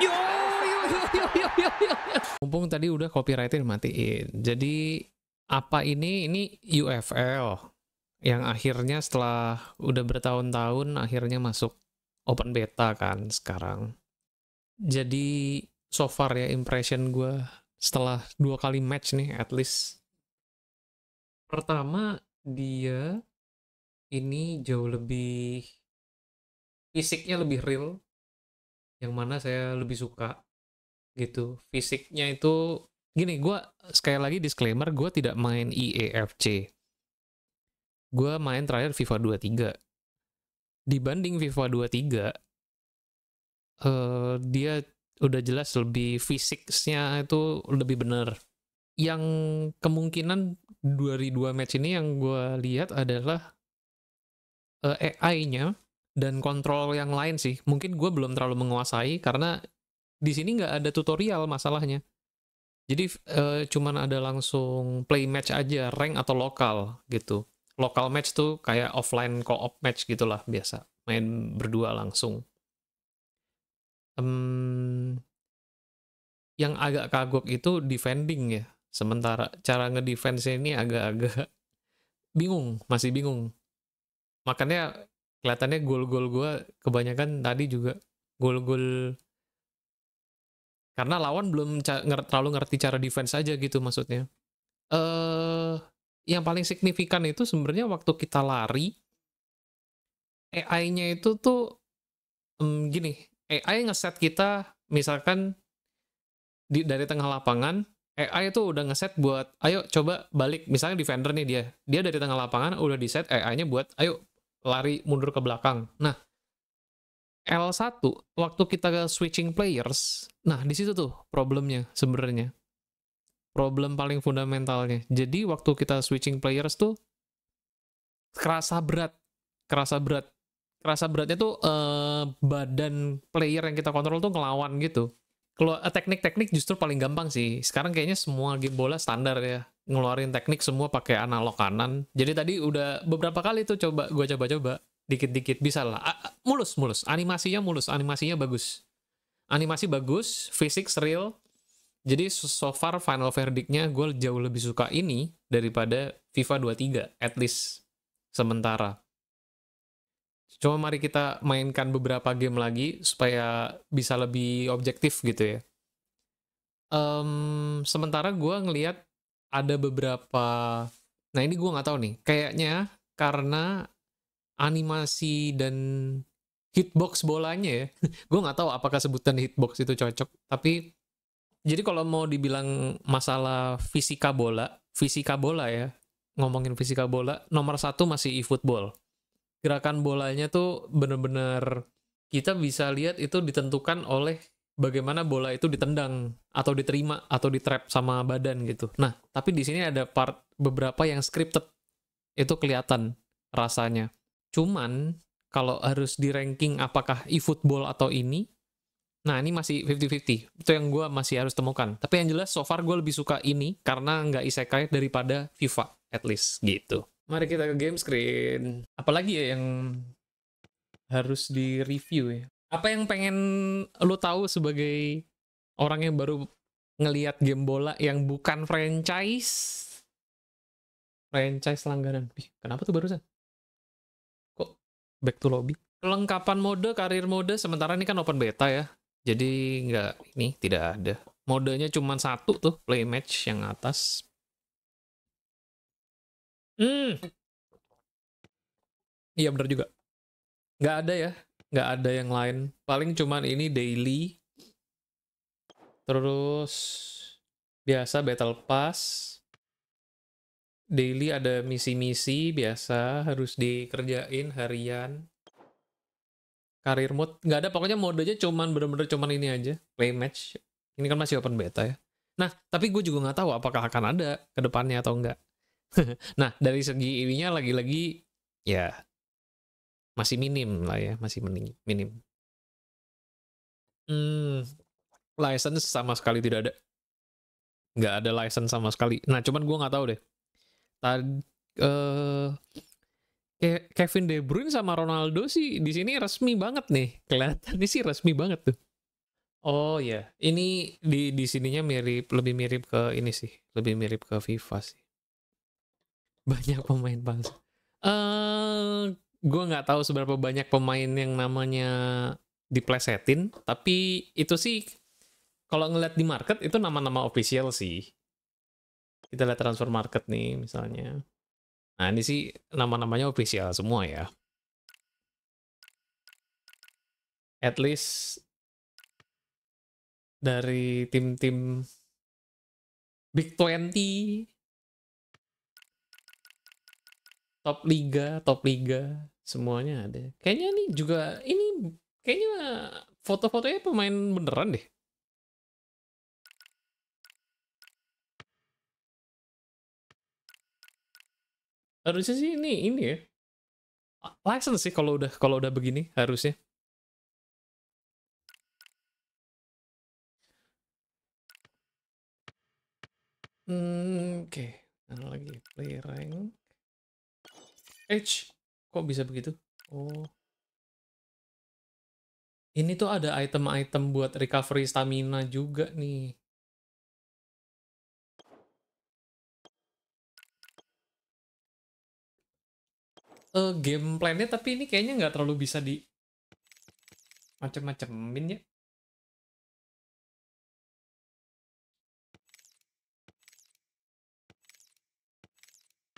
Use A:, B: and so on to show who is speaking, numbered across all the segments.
A: Yo,
B: Mumpung tadi udah copyrighted matiin. Jadi apa ini? Ini UFL yang akhirnya setelah udah bertahun-tahun akhirnya masuk open beta kan sekarang. Jadi so far ya impression gue setelah dua kali match nih at least. Pertama dia ini jauh lebih fisiknya lebih real yang mana saya lebih suka gitu fisiknya itu gini gue sekali lagi disclaimer gue tidak main EAFC gue main terakhir FIFA 23 dibanding FIFA 23 uh, eh, dia udah jelas lebih fisiknya itu lebih bener yang kemungkinan dari dua match ini yang gue lihat adalah uh, eh, AI-nya dan kontrol yang lain sih. Mungkin gue belum terlalu menguasai karena di sini nggak ada tutorial masalahnya. Jadi uh, cuman ada langsung play match aja, rank atau lokal gitu. Lokal match tuh kayak offline co-op match gitulah biasa, main berdua langsung. Um, yang agak kagok itu defending ya. Sementara cara ngedefense ini agak-agak bingung, masih bingung. Makanya kelihatannya gol-gol gue kebanyakan tadi juga gol-gol karena lawan belum terlalu ngerti cara defense aja gitu maksudnya. Eh uh, yang paling signifikan itu sebenarnya waktu kita lari AI-nya itu tuh um, gini, AI ngeset kita misalkan di, dari tengah lapangan AI itu udah ngeset buat ayo coba balik misalnya defender nih dia dia dari tengah lapangan udah di set AI-nya buat ayo lari mundur ke belakang. Nah, L1 waktu kita switching players, nah di situ tuh problemnya sebenarnya. Problem paling fundamentalnya. Jadi waktu kita switching players tuh kerasa berat, kerasa berat. Kerasa beratnya tuh eh, badan player yang kita kontrol tuh ngelawan gitu. Kalau eh, teknik-teknik justru paling gampang sih. Sekarang kayaknya semua game bola standar ya ngeluarin teknik semua pakai analog kanan. Jadi tadi udah beberapa kali tuh coba gue coba-coba dikit-dikit bisa lah. A mulus mulus, animasinya mulus, animasinya bagus. Animasi bagus, fisik real. Jadi so far final verdictnya gue jauh lebih suka ini daripada FIFA 23 at least sementara. Cuma mari kita mainkan beberapa game lagi supaya bisa lebih objektif gitu ya. Um, sementara gue ngelihat ada beberapa nah ini gue nggak tahu nih kayaknya karena animasi dan hitbox bolanya ya gue nggak tahu apakah sebutan hitbox itu cocok tapi jadi kalau mau dibilang masalah fisika bola fisika bola ya ngomongin fisika bola nomor satu masih e-football gerakan bolanya tuh bener-bener kita bisa lihat itu ditentukan oleh bagaimana bola itu ditendang atau diterima atau ditrap sama badan gitu. Nah, tapi di sini ada part beberapa yang scripted. Itu kelihatan rasanya. Cuman kalau harus di ranking apakah e-football atau ini, nah ini masih 50-50. Itu yang gue masih harus temukan. Tapi yang jelas so far gue lebih suka ini karena nggak isekai daripada FIFA at least gitu. Mari kita ke game screen. Apalagi ya yang harus di review ya apa yang pengen lu tahu sebagai orang yang baru ngelihat game bola yang bukan franchise franchise langganan. Ih, kenapa tuh barusan? Kok back to lobby? Kelengkapan mode, karir mode, sementara ini kan open beta ya. Jadi nggak ini tidak ada. Modenya cuma satu tuh, play match yang atas.
A: Hmm. Iya bener juga. Nggak ada ya
B: nggak ada yang lain paling cuman ini daily terus biasa battle pass daily ada misi-misi biasa harus dikerjain harian karir mode nggak ada pokoknya modenya cuman bener-bener cuman ini aja play match ini kan masih open beta ya nah tapi gue juga nggak tahu apakah akan ada kedepannya atau enggak nah dari segi ininya lagi-lagi ya masih minim lah ya, masih mening, minim. Hmm, license sama sekali tidak ada. Nggak ada license sama sekali. Nah, cuman gue nggak tahu deh. Tadi, uh, eh, Kevin De Bruyne sama Ronaldo sih di sini resmi banget nih. Kelihatannya sih resmi banget tuh. Oh ya, yeah. ini di di sininya mirip lebih mirip ke ini sih, lebih mirip ke FIFA sih. Banyak pemain bangsa. Eh uh, gue nggak tahu seberapa banyak pemain yang namanya diplesetin tapi itu sih kalau ngeliat di market itu nama-nama official sih kita lihat transfer market nih misalnya nah ini sih nama-namanya official semua ya
A: at least dari tim-tim Big 20
B: top liga, top liga, semuanya ada. Kayaknya nih juga
A: ini kayaknya foto-fotonya pemain beneran deh. Harusnya sih ini ini ya. License sih kalau udah kalau udah begini harusnya. Hmm, oke. Okay. lagi play rank.
B: H, Kok bisa begitu? Oh.
A: Ini tuh ada item-item buat recovery stamina juga nih. Uh, game plannya tapi ini kayaknya nggak terlalu bisa di macem-macemin ya.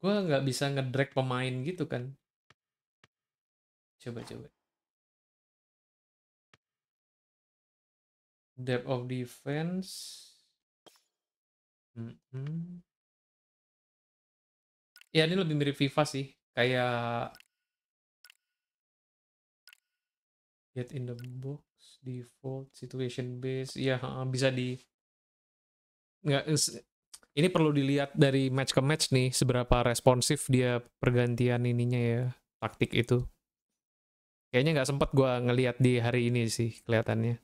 A: gue nggak bisa ngedrag pemain gitu kan coba coba depth of defense mm -hmm. ya ini lebih mirip FIFA sih kayak
B: get in the box default situation base ya bisa di nggak ini perlu dilihat dari match ke match nih seberapa responsif dia pergantian ininya ya taktik itu kayaknya nggak sempet gue ngelihat di hari ini sih kelihatannya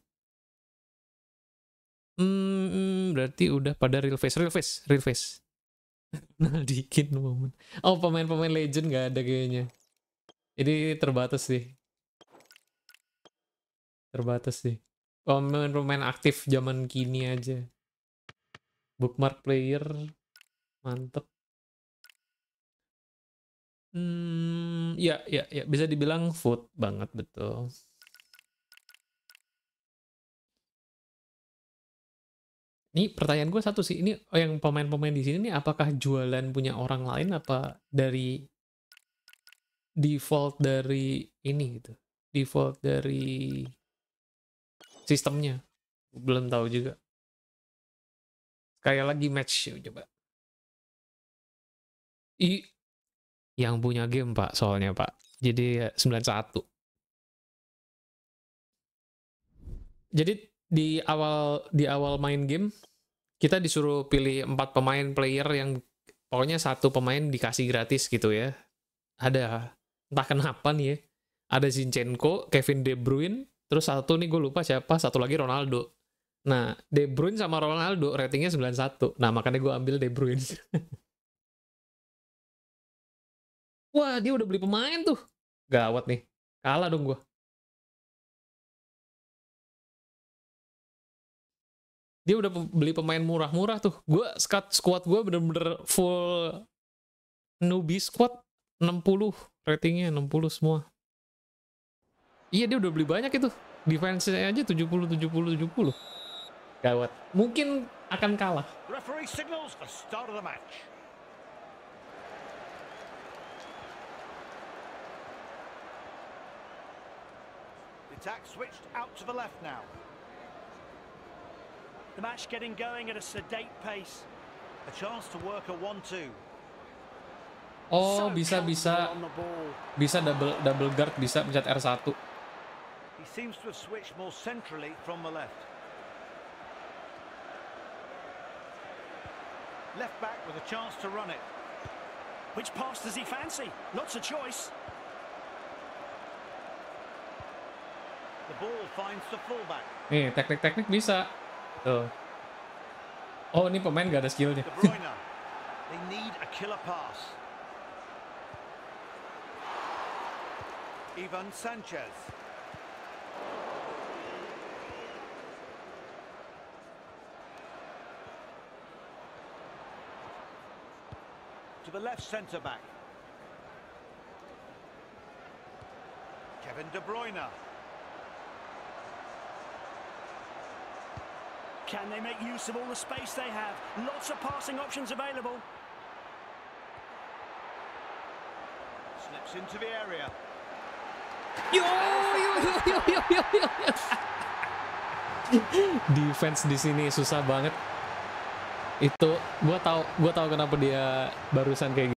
A: hmm
B: berarti udah pada real face real face real face nah dikit momen oh pemain-pemain legend nggak ada kayaknya ini terbatas sih terbatas sih pemain-pemain aktif zaman kini aja bookmark player mantep
A: hmm ya ya ya bisa dibilang food banget betul
B: ini pertanyaan gue satu sih ini oh yang pemain-pemain di sini nih apakah jualan punya orang lain apa dari default dari ini gitu default
A: dari sistemnya belum tahu juga Kayak lagi match yuk, coba. I yang punya game pak soalnya pak jadi 91 ya,
B: jadi di awal di awal main game kita disuruh pilih empat pemain player yang pokoknya satu pemain dikasih gratis gitu ya ada entah kenapa nih ya ada Zinchenko Kevin De Bruyne terus satu nih gue lupa siapa satu lagi Ronaldo Nah, De Bruyne sama Ronaldo ratingnya 91. Nah, makanya gue ambil De Bruyne.
A: Wah, dia udah beli pemain tuh. Gawat nih. Kalah dong gue. Dia udah beli pemain murah-murah tuh. Gue squad squad gue bener-bener full
B: newbie squad 60 ratingnya 60 semua. Iya dia udah beli banyak itu. Defense nya aja 70 70 70. Gawat. Mungkin akan kalah.
A: attack switched out to the left now. The match getting going at a sedate pace. A chance to work a one-two.
B: Oh, bisa bisa bisa double double guard bisa pencet R1.
A: He seems to have switched more centrally from the left. Left back with a chance to run it. Which pass does he fancy? Lots of choice. The ball finds the fullback.
B: Nih, eh, teknik-teknik bisa. Tuh. Oh, ini pemain gak ada skillnya.
A: They need a killer pass. Ivan Sanchez. the left centre-back. Kevin De Bruyne. Can they make use of all the space they have? Lots of passing options available. Slips into the area.
B: Defense di sini susah banget. itu gue tau gue tau kenapa dia barusan kayak gitu